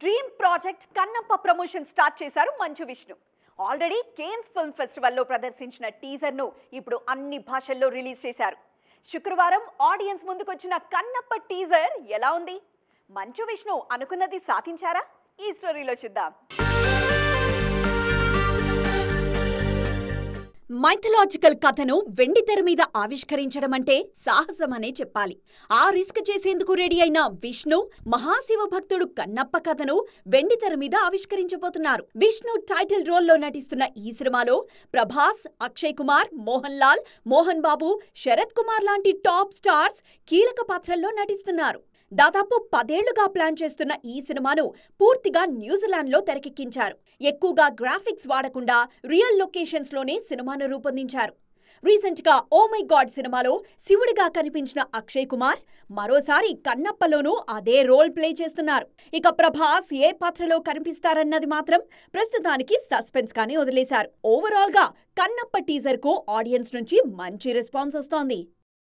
dream project Kannappa promotion start చేశారు Manchu Vishnu already Cannes film ఫెస్టివల్లో ప్రదర్శించిన టీజర్ను ఇప్పుడు అన్ని భాషల్లో రిలీజ్ చేశారు శుక్రవారం ఆడియన్స్ ముందుకొచ్చిన కన్నప్ప టీజర్ ఎలా ఉంది మంచు విష్ణు అనుకున్నది సాధించారా ఈ స్టోరీలో చూద్దాం మైథలాజికల్ కథను వెండితెర మీద ఆవిష్కరించడం అంటే సాహసమనే చెప్పాలి ఆ రిస్క్ చేసేందుకు రెడీ అయిన విష్ణు మహాశివ భక్తుడు కన్నప్ప కథను వెండితెర మీద ఆవిష్కరించబోతున్నారు విష్ణు టైటిల్ రోల్లో నటిస్తున్న ఈ సినిమాలో ప్రభాస్ అక్షయ్ కుమార్ మోహన్ లాల్ మోహన్ బాబు శరత్ కుమార్ లాంటి టాప్ స్టార్స్ కీలక పాత్రల్లో నటిస్తున్నారు దాదాపు పదేళ్లుగా ప్లాన్ చేస్తున్న ఈ సినిమాను పూర్తిగా న్యూజిలాండ్లో తెరకెక్కించారు ఎక్కువగా గ్రాఫిక్స్ వాడకుండా రియల్ లొకేషన్స్లోనే సినిమాను రూపొందించారు రీసెంట్ గా ఓ మై గాడ్ సినిమాలో శివుడిగా కనిపించిన అక్షయ్ కుమార్ మరోసారి కన్నప్పలోనూ అదే రోల్ ప్లే చేస్తున్నారు ఇక ప్రభాస్ ఏ పాత్రలో కనిపిస్తారన్నది మాత్రం ప్రస్తుతానికి సస్పెన్స్ గానే వదిలేశారు ఓవరాల్ గా కన్నప్ప టీజర్ కు ఆడియన్స్ నుంచి మంచి రెస్పాన్స్ వస్తోంది